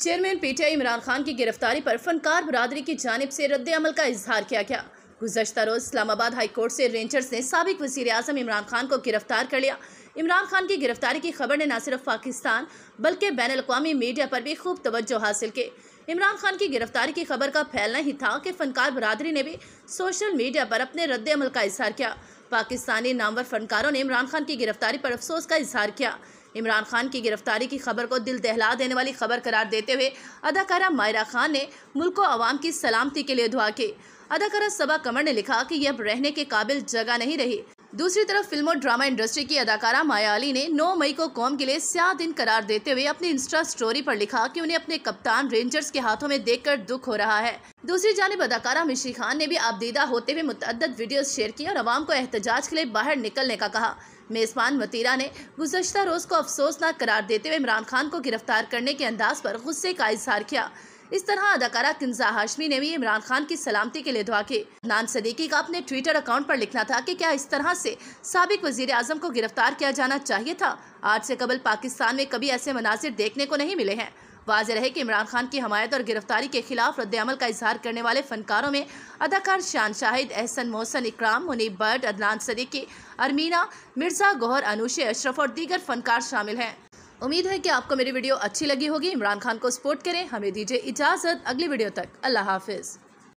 chairman PTI Imran Khan की गिरफ्तारी पर फनकार बरदरी की जानब से रद्दमल का इजहार किया गया गुजशत रोज़ इस्लामाबाद हाई कोर्ट से रेंजर्स ने सबक वजी अजम इमरान खान को गिरफ्तार कर लिया इमरान खान की गिरफ्तारी की खबर ने न सिर्फ पाकिस्तान बल्कि बैन अवी मीडिया पर भी खूब तवज्जो हासिल की इमरान खान की गिरफ्तारी की खबर का फैलना ही था कि फनकार बरदरी ने भी सोशल मीडिया पर अपने रद्द अमल का इजहार किया पाकिस्तानी नामवर फनकारों ने इमरान खान की गिरफ्तारी पर अफसोस का इजहार किया इमरान खान की गिरफ्तारी की खबर को दिल दहला देने वाली खबर करार देते हुए अदाकारा मायरा खान ने मुल्क आवाम की सलामती के लिए दुआ की अदाकारा सबा कमर ने लिखा कि यह रहने के काबिल जगह नहीं रही दूसरी तरफ फिल्म और ड्रामा इंडस्ट्री की अदाकारा माया अली ने 9 मई को कौम के लिए सात दिन करार देते हुए अपनी इंस्टा स्टोरी पर लिखा कि उन्हें अपने कप्तान रेंजर्स के हाथों में देखकर दुख हो रहा है दूसरी जानब अदाकारा मिश्री खान ने भी आपदीदा होते हुए मुतद वीडियोस शेयर की और आवाम को एहतजाज के लिए बाहर निकलने का कहा मेज़बान मतीरा ने गुजशत रोज़ को अफसोसनाक करार देते हुए इमरान खान को गिरफ्तार करने के अंदाज पर गुस्से का इजहार किया इस तरह अदाकारा किन्जा हाशमी ने भी इमरान खान की सलामती के लिए दुआ की नान सदीकी का अपने ट्विटर अकाउंट पर लिखना था कि क्या इस तरह से सबक वजीर अजम को गिरफ्तार किया जाना चाहिए था आज से कबल पाकिस्तान में कभी ऐसे मनाजिर देखने को नहीं मिले हैं वाज रहे कि इमरान खान की हमायत और गिरफ्तारी के खिलाफ रद्दमल का इजहार करने वाले फनकारों में अदाकार शान शाहिद एहसन मोहसन इकराम मुनीब बट अदनान सदीकी अरमीना मिर्जा गोहर अनुशे अशरफ और दीगर फनकार शामिल हैं उम्मीद है कि आपको मेरी वीडियो अच्छी लगी होगी इमरान खान को सपोर्ट करें हमें दीजिए इजाज़त अगली वीडियो तक अल्लाह हाफिज़